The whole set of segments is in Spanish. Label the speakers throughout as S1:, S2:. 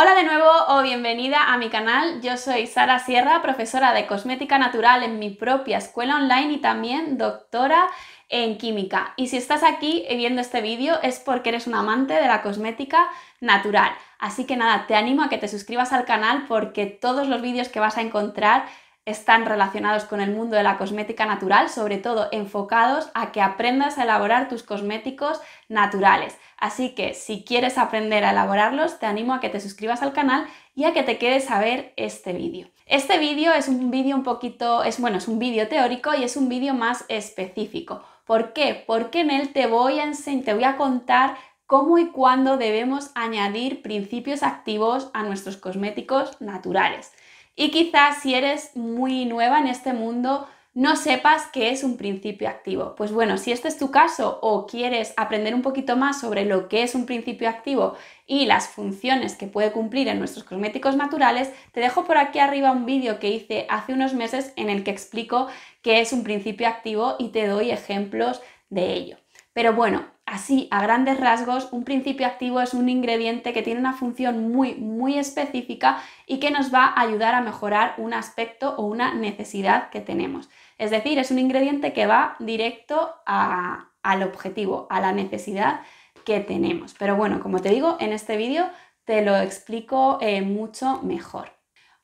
S1: Hola de nuevo o bienvenida a mi canal. Yo soy Sara Sierra, profesora de cosmética natural en mi propia escuela online y también doctora en química. Y si estás aquí viendo este vídeo es porque eres un amante de la cosmética natural. Así que nada, te animo a que te suscribas al canal porque todos los vídeos que vas a encontrar están relacionados con el mundo de la cosmética natural, sobre todo enfocados a que aprendas a elaborar tus cosméticos naturales. Así que si quieres aprender a elaborarlos, te animo a que te suscribas al canal y a que te quedes a ver este vídeo. Este vídeo es un vídeo un poquito, es bueno, es un vídeo teórico y es un vídeo más específico. ¿Por qué? Porque en él te voy a te voy a contar cómo y cuándo debemos añadir principios activos a nuestros cosméticos naturales. Y quizás si eres muy nueva en este mundo, no sepas qué es un principio activo. Pues bueno, si este es tu caso o quieres aprender un poquito más sobre lo que es un principio activo y las funciones que puede cumplir en nuestros cosméticos naturales, te dejo por aquí arriba un vídeo que hice hace unos meses en el que explico qué es un principio activo y te doy ejemplos de ello. Pero bueno, Así, a grandes rasgos, un principio activo es un ingrediente que tiene una función muy, muy específica y que nos va a ayudar a mejorar un aspecto o una necesidad que tenemos. Es decir, es un ingrediente que va directo al objetivo, a la necesidad que tenemos. Pero bueno, como te digo, en este vídeo te lo explico eh, mucho mejor.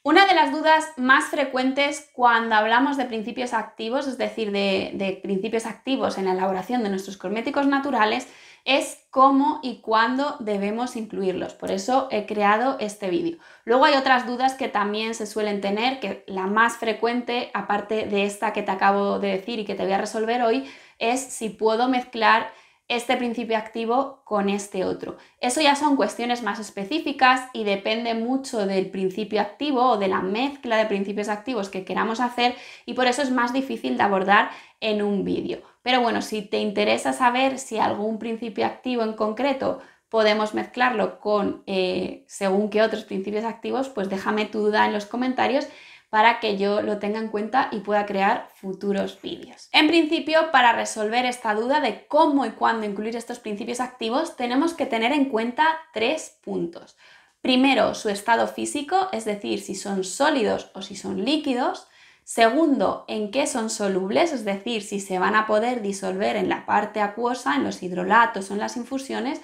S1: Una de las dudas más frecuentes cuando hablamos de principios activos, es decir, de, principios activos en la elaboración de nuestros cosméticos naturales, es cómo y cuándo debemos incluirlos. Por eso he creado este vídeo. Luego hay otras dudas que también se suelen tener, que la más frecuente, aparte de esta que te acabo de decir y que te voy a resolver hoy, es si puedo mezclar este principio activo con este otro. Eso ya son cuestiones más específicas y depende mucho del principio activo o de la mezcla de principios activos que queramos hacer y por eso es más difícil de abordar en un vídeo. Pero bueno, si te interesa saber si algún principio activo en concreto podemos mezclarlo con eh, según qué otros principios activos, pues déjame tu duda en los comentarios para que yo lo tenga en cuenta y pueda crear futuros vídeos. En principio, para resolver esta duda de cómo y cuándo incluir estos principios activos, tenemos que tener en cuenta tres puntos. Primero, su estado físico, es decir, si son sólidos o si son líquidos. Segundo, en qué son solubles, es decir, si se van a poder disolver en la parte acuosa, en los hidrolatos o en las infusiones,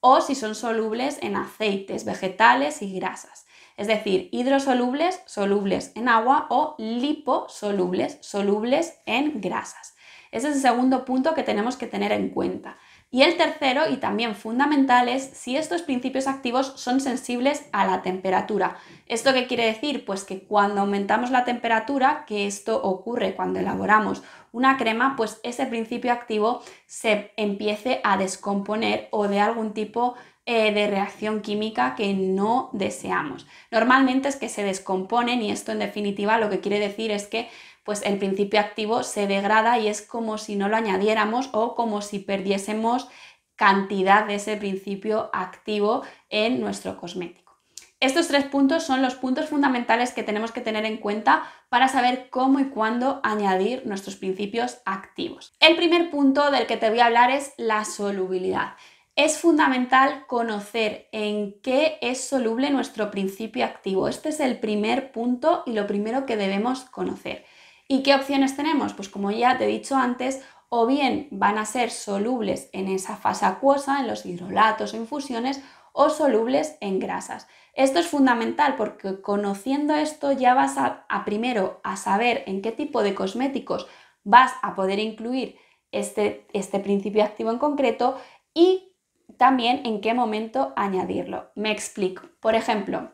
S1: o si son solubles en aceites, vegetales y grasas es decir, hidrosolubles, solubles en agua o liposolubles, solubles en grasas. Ese es el segundo punto que tenemos que tener en cuenta. Y el tercero, y también fundamental, es si estos principios activos son sensibles a la temperatura. ¿Esto qué quiere decir? Pues que cuando aumentamos la temperatura, que esto ocurre cuando elaboramos una crema, pues ese principio activo se empiece a descomponer o de algún tipo eh, de reacción química que no deseamos. Normalmente es que se descomponen y esto en definitiva lo que quiere decir es que pues el principio activo se degrada y es como si no lo añadiéramos o como si perdiésemos cantidad de ese principio activo en nuestro cosmético. Estos tres puntos son los puntos fundamentales que tenemos que tener en cuenta para saber cómo y cuándo añadir nuestros principios activos. El primer punto del que te voy a hablar es la solubilidad es fundamental conocer en qué es soluble nuestro principio activo. Este es el primer punto y lo primero que debemos conocer. ¿Y qué opciones tenemos? Pues como ya te he dicho antes, o bien van a ser solubles en esa fase acuosa, en los hidrolatos o infusiones, o solubles en grasas. Esto es fundamental porque conociendo esto ya vas a, primero a saber en qué tipo de cosméticos vas a poder incluir este, este principio activo en concreto y también en qué momento añadirlo. Me explico. Por ejemplo,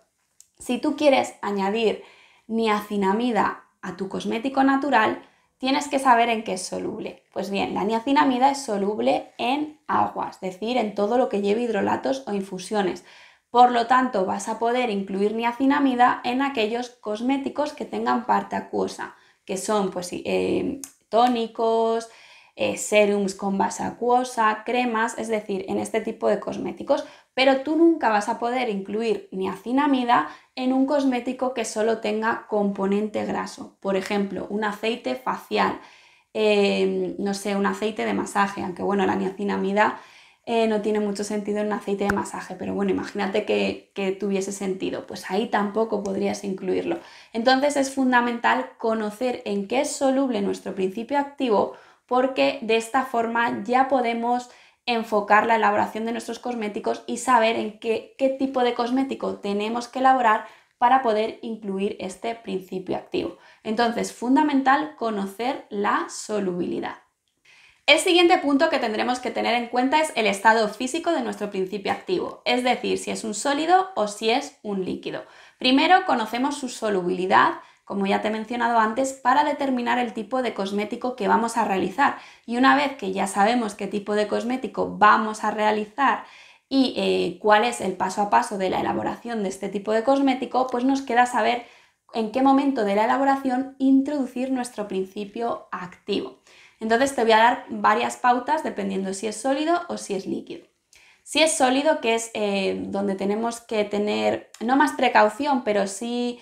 S1: si tú quieres añadir niacinamida a tu cosmético natural, tienes que saber en qué es soluble. Pues bien, la niacinamida es soluble en agua, es decir, en todo lo que lleve hidrolatos o infusiones. Por lo tanto, vas a poder incluir niacinamida en aquellos cosméticos que tengan parte acuosa, que son pues, eh, tónicos, eh, serums con base acuosa, cremas, es decir, en este tipo de cosméticos, pero tú nunca vas a poder incluir niacinamida en un cosmético que solo tenga componente graso, por ejemplo, un aceite facial, em, no sé, un aceite de masaje, aunque bueno, la niacinamida eh, no tiene mucho sentido en un aceite de masaje, pero bueno, imagínate que tuviese sentido, pues ahí tampoco podrías incluirlo. Entonces es fundamental conocer en qué es soluble nuestro principio activo, porque de esta forma ya podemos enfocar la elaboración de nuestros cosméticos y saber en qué, tipo de cosmético tenemos que elaborar para poder incluir este principio activo. Entonces, fundamental conocer la solubilidad. El siguiente punto que tendremos que tener en cuenta es el estado físico de nuestro principio activo, es decir, si es un sólido o si es un líquido. Primero conocemos su solubilidad, como ya te he mencionado antes, para determinar el tipo de cosmético que vamos a realizar. Y una vez que ya sabemos qué tipo de cosmético vamos a realizar y eh, cuál es el paso a paso de la elaboración de este tipo de cosmético, pues nos queda saber en qué momento de la elaboración introducir nuestro principio activo. Entonces te voy a dar varias pautas dependiendo si es sólido o si es líquido. Si es sólido, que es eh, donde tenemos que tener no más precaución, pero sí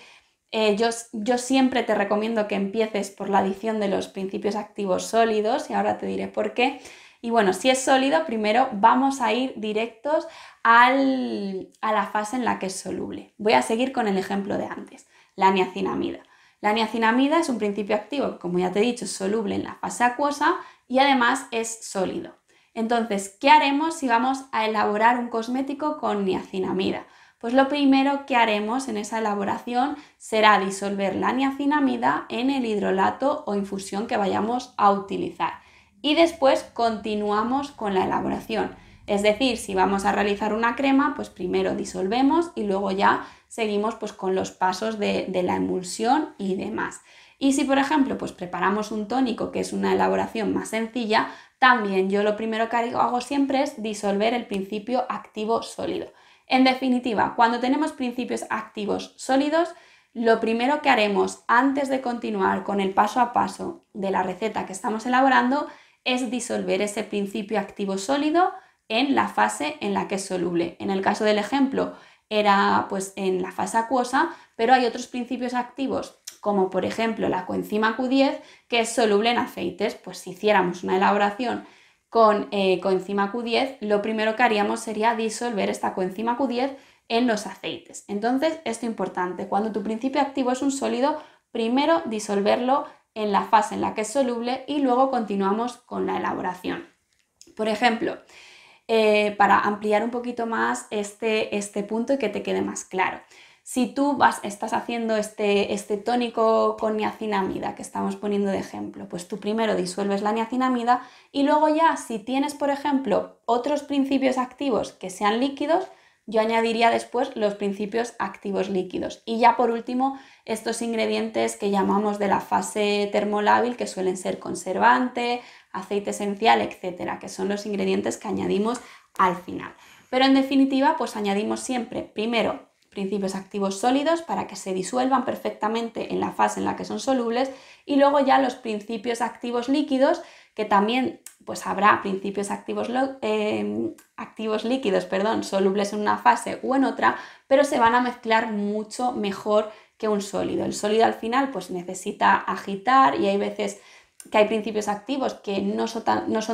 S1: eh, yo, siempre te recomiendo que empieces por la adición de los principios activos sólidos y ahora te diré por qué. Y bueno, si es sólido, primero vamos a ir directos a la fase en la que es soluble. Voy a seguir con el ejemplo de antes, la niacinamida. La niacinamida es un principio activo como ya te he dicho, soluble en la fase acuosa y además es sólido. Entonces, ¿qué haremos si vamos a elaborar un cosmético con niacinamida? Pues lo primero que haremos en esa elaboración será disolver la niacinamida en el hidrolato o infusión que vayamos a utilizar. Y después continuamos con la elaboración. Es decir, si vamos a realizar una crema, pues primero disolvemos y luego ya seguimos pues, con los pasos de, la emulsión y demás. Y si, por ejemplo, pues preparamos un tónico, que es una elaboración más sencilla, también yo lo primero que hago siempre es disolver el principio activo sólido. En definitiva, cuando tenemos principios activos sólidos, lo primero que haremos antes de continuar con el paso a paso de la receta que estamos elaborando es disolver ese principio activo sólido en la fase en la que es soluble. En el caso del ejemplo, era pues en la fase acuosa, pero hay otros principios activos, como por ejemplo la coenzima Q10, que es soluble en aceites. Pues si hiciéramos una elaboración con eh, coenzima Q10, lo primero que haríamos sería disolver esta coenzima Q10 en los aceites. Entonces, esto es importante, cuando tu principio activo es un sólido, primero disolverlo en la fase en la que es soluble y luego continuamos con la elaboración. Por ejemplo, eh, para ampliar un poquito más este, este punto y que te quede más claro si tú vas, estás haciendo este, este tónico con niacinamida que estamos poniendo de ejemplo, pues tú primero disuelves la niacinamida y luego ya si tienes, por ejemplo, otros principios activos que sean líquidos, yo añadiría después los principios activos líquidos. Y ya por último, estos ingredientes que llamamos de la fase termolábil, que suelen ser conservante, aceite esencial, etcétera, que son los ingredientes que añadimos al final. Pero en definitiva, pues añadimos siempre primero principios activos sólidos para que se disuelvan perfectamente en la fase en la que son solubles y luego ya los principios activos líquidos que también pues habrá principios activos, eh, activos líquidos perdón, solubles en una fase o en otra, pero se van a mezclar mucho mejor que un sólido. El sólido al final pues necesita agitar y hay veces que hay principios activos que no son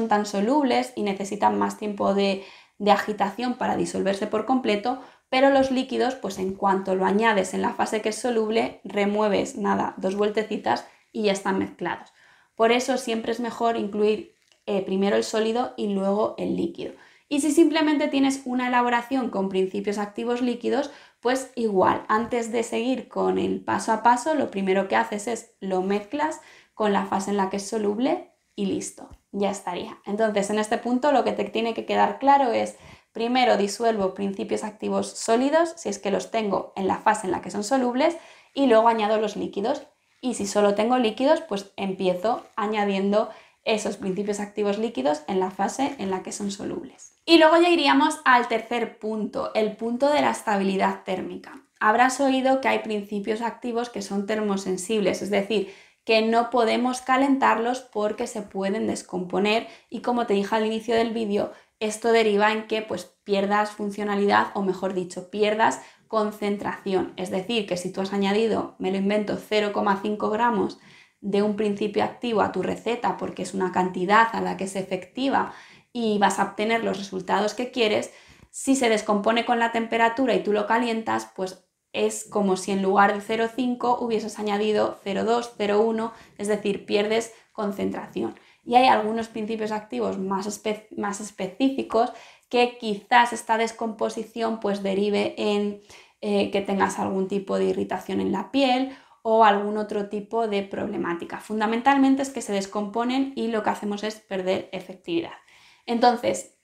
S1: tan, solubles y necesitan más tiempo de agitación para disolverse por completo, pero los líquidos, pues en cuanto lo añades en la fase que es soluble, remueves nada, dos vueltecitas y ya están mezclados. Por eso siempre es mejor incluir eh, primero el sólido y luego el líquido. Y si simplemente tienes una elaboración con principios activos líquidos, pues igual, antes de seguir con el paso a paso, lo primero que haces es lo mezclas con la fase en la que es soluble y listo, ya estaría. Entonces, en este punto lo que te tiene que quedar claro es Primero disuelvo principios activos sólidos, si es que los tengo en la fase en la que son solubles, y luego añado los líquidos. Y si solo tengo líquidos, pues empiezo añadiendo esos principios activos líquidos en la fase en la que son solubles. Y luego ya iríamos al tercer punto, el punto de la estabilidad térmica. Habrás oído que hay principios activos que son termosensibles, es decir, que no podemos calentarlos porque se pueden descomponer y como te dije al inicio del vídeo, esto deriva en que pues, pierdas funcionalidad o mejor dicho, pierdas concentración. Es decir, que si tú has añadido, me lo invento, 0,5 gramos de un principio activo a tu receta porque es una cantidad a la que es efectiva y vas a obtener los resultados que quieres, si se descompone con la temperatura y tú lo calientas, pues es como si en lugar de 0,5 hubieses añadido 0,2, 0,1, es decir, pierdes concentración y hay algunos principios activos más, específicos que quizás esta descomposición pues derive en eh, que tengas algún tipo de irritación en la piel o algún otro tipo de problemática. Fundamentalmente es que se descomponen y lo que hacemos es perder efectividad. Entonces,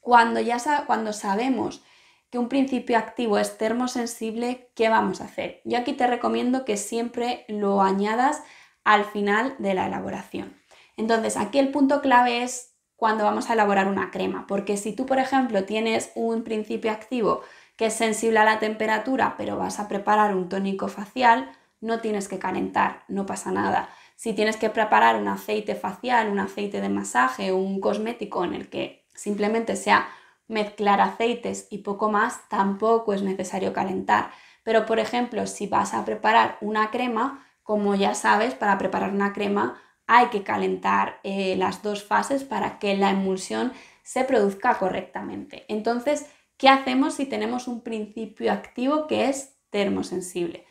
S1: cuando ya cuando sabemos que un principio activo es termosensible, ¿qué vamos a hacer? Yo aquí te recomiendo que siempre lo añadas al final de la elaboración. Entonces, aquí el punto clave es cuando vamos a elaborar una crema, porque si tú, por ejemplo, tienes un principio activo que es sensible a la temperatura, pero vas a preparar un tónico facial, no tienes que calentar, no pasa nada. Si tienes que preparar un aceite facial, un aceite de masaje o un cosmético en el que simplemente sea mezclar aceites y poco más, tampoco es necesario calentar. Pero por ejemplo, si vas a preparar una crema, como ya sabes, para preparar una crema hay que calentar eh, las dos fases para que la emulsión se produzca correctamente. Entonces, ¿qué hacemos si tenemos un principio activo que es termosensible?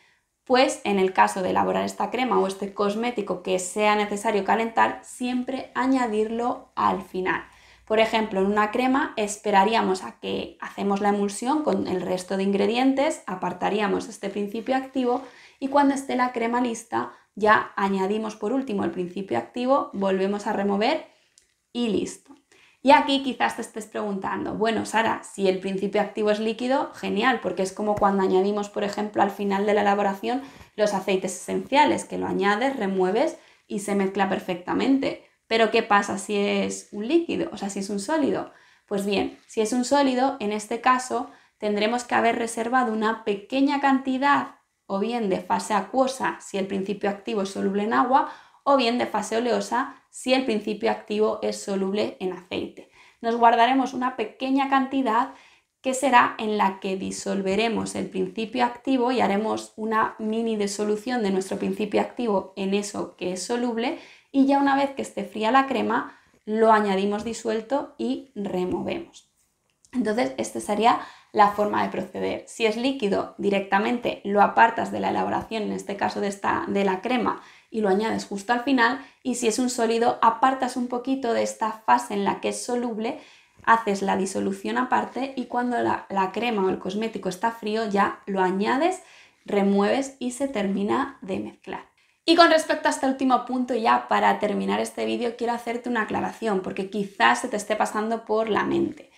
S1: Pues en el caso de elaborar esta crema o este cosmético que sea necesario calentar, siempre añadirlo al final. Por ejemplo, en una crema esperaríamos a que hacemos la emulsión con el resto de ingredientes, apartaríamos este principio activo y cuando esté la crema lista ya añadimos por último el principio activo, volvemos a remover y listo. Y aquí quizás te estés preguntando, bueno, Sara, si el principio activo es líquido, genial, porque es como cuando añadimos, por ejemplo, al final de la elaboración los aceites esenciales, que lo añades, remueves y se mezcla perfectamente. Pero ¿qué pasa si es un líquido? O sea, si es un sólido. Pues bien, si es un sólido, en este caso tendremos que haber reservado una pequeña cantidad o bien de fase acuosa si el principio activo es soluble en agua, o bien de fase oleosa si el principio activo es soluble en aceite. Nos guardaremos una pequeña cantidad que será en la que disolveremos el principio activo y haremos una mini disolución de nuestro principio activo en eso que es soluble y ya una vez que esté fría la crema lo añadimos disuelto y removemos. Entonces, este sería la forma de proceder. Si es líquido, directamente lo apartas de la elaboración, en este caso de, esta, de la crema, y lo añades justo al final. Y si es un sólido, apartas un poquito de esta fase en la que es soluble, haces la disolución aparte y cuando la, la crema o el cosmético está frío ya lo añades, remueves y se termina de mezclar. Y con respecto a este último punto, ya para terminar este vídeo, quiero hacerte una aclaración, porque quizás se te esté pasando por la mente.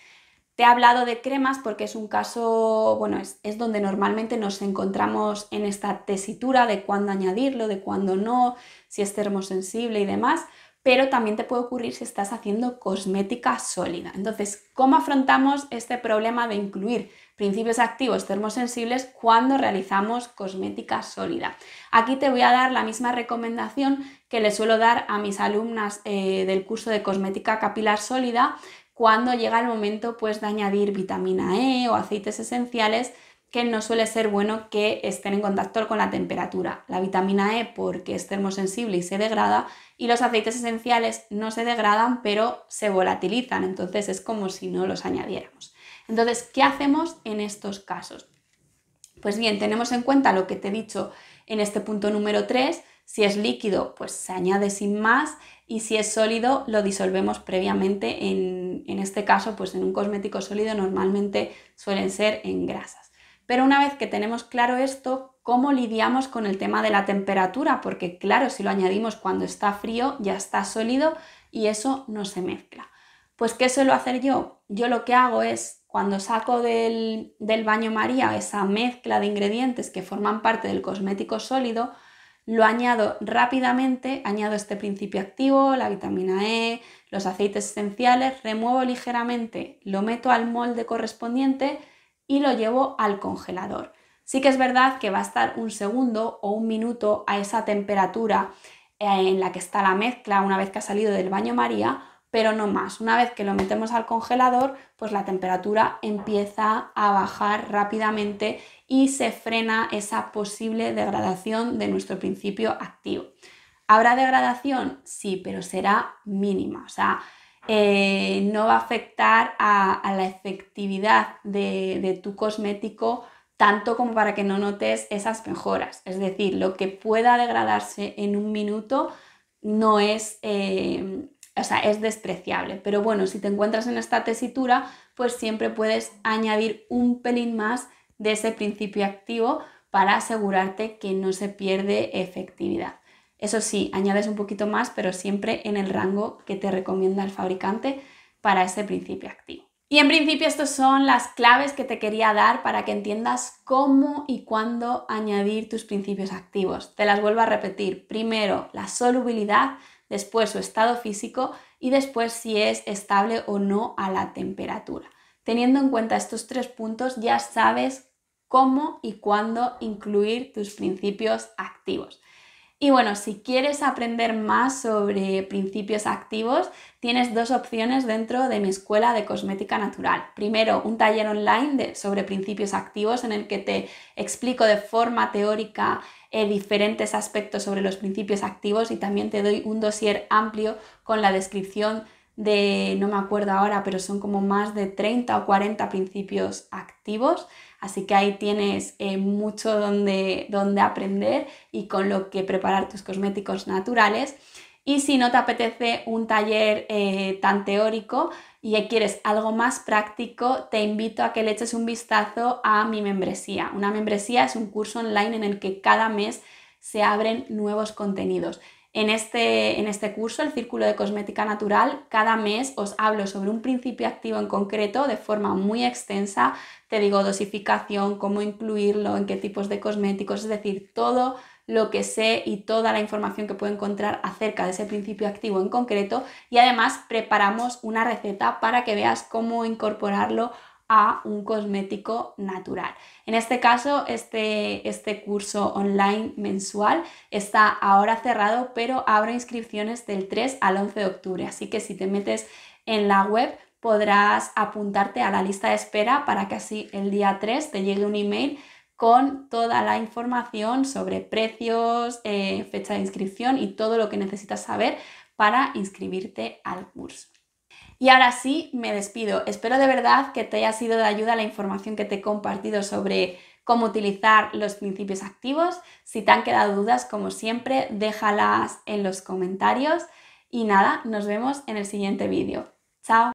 S1: Te he hablado de cremas porque es un caso, bueno, es, donde normalmente nos encontramos en esta tesitura de cuándo añadirlo, de cuándo no, si es termosensible y demás, pero también te puede ocurrir si estás haciendo cosmética sólida. Entonces, ¿cómo afrontamos este problema de incluir principios activos termosensibles cuando realizamos cosmética sólida? Aquí te voy a dar la misma recomendación que le suelo dar a mis alumnas eh, del curso de cosmética capilar sólida cuando llega el momento pues de añadir vitamina E o aceites esenciales que no suele ser bueno que estén en contacto con la temperatura. La vitamina E porque es termosensible y se degrada y los aceites esenciales no se degradan pero se volatilizan, entonces es como si no los añadiéramos. Entonces, ¿qué hacemos en estos casos? Pues bien, tenemos en cuenta lo que te he dicho en este punto número 3, si es líquido, pues se añade sin más y si es sólido, lo disolvemos previamente. En, este caso, pues en un cosmético sólido normalmente suelen ser en grasas. Pero una vez que tenemos claro esto, ¿cómo lidiamos con el tema de la temperatura? Porque claro, si lo añadimos cuando está frío, ya está sólido y eso no se mezcla. Pues ¿qué suelo hacer yo? Yo lo que hago es, cuando saco del, del baño María esa mezcla de ingredientes que forman parte del cosmético sólido, lo añado rápidamente, añado este principio activo, la vitamina E, los aceites esenciales, remuevo ligeramente, lo meto al molde correspondiente y lo llevo al congelador. Sí que es verdad que va a estar un segundo o un minuto a esa temperatura eh, en la que está la mezcla una vez que ha salido del baño María, pero no más. Una vez que lo metemos al congelador, pues la temperatura empieza a bajar rápidamente y se frena esa posible degradación de nuestro principio activo. ¿Habrá degradación? Sí, pero será mínima, o sea, eh, no va a afectar a, la efectividad de, tu cosmético tanto como para que no notes esas mejoras. Es decir, lo que pueda degradarse en un minuto no es eh, o sea, es despreciable. Pero bueno, si te encuentras en esta tesitura, pues siempre puedes añadir un pelín más de ese principio activo para asegurarte que no se pierde efectividad. Eso sí, añades un poquito más, pero siempre en el rango que te recomienda el fabricante para ese principio activo. Y en principio estas son las claves que te quería dar para que entiendas cómo y cuándo añadir tus principios activos. Te las vuelvo a repetir. Primero, la solubilidad después su estado físico y después si es estable o no a la temperatura. Teniendo en cuenta estos tres puntos ya sabes cómo y cuándo incluir tus principios activos. Y bueno, si quieres aprender más sobre principios activos, tienes dos opciones dentro de mi escuela de cosmética natural. Primero, un taller online sobre principios activos en el que te explico de forma teórica eh, diferentes aspectos sobre los principios activos y también te doy un dossier amplio con la descripción de, no me acuerdo ahora, pero son como más de 30 o 40 principios activos, así que ahí tienes eh, mucho donde, donde aprender y con lo que preparar tus cosméticos naturales. Y si no te apetece un taller eh, tan teórico y quieres algo más práctico, te invito a que le eches un vistazo a mi membresía. Una membresía es un curso online en el que cada mes se abren nuevos contenidos. Este, en este, curso, el Círculo de Cosmética Natural, cada mes os hablo sobre un principio activo en concreto de forma muy extensa. Te digo dosificación, cómo incluirlo, en qué tipos de cosméticos, es decir, todo lo que sé y toda la información que puedo encontrar acerca de ese principio activo en concreto y además preparamos una receta para que veas cómo incorporarlo a un cosmético natural. En este caso, este, este curso online mensual está ahora cerrado, pero abre inscripciones del 3 al 11 de octubre, así que si te metes en la web podrás apuntarte a la lista de espera para que así el día 3 te llegue un email con toda la información sobre precios, eh, fecha de inscripción y todo lo que necesitas saber para inscribirte al curso. Y ahora sí, me despido. Espero de verdad que te haya sido de ayuda la información que te he compartido sobre cómo utilizar los principios activos. Si te han quedado dudas, como siempre, déjalas en los comentarios. Y nada, nos vemos en el siguiente vídeo. ¡Chao!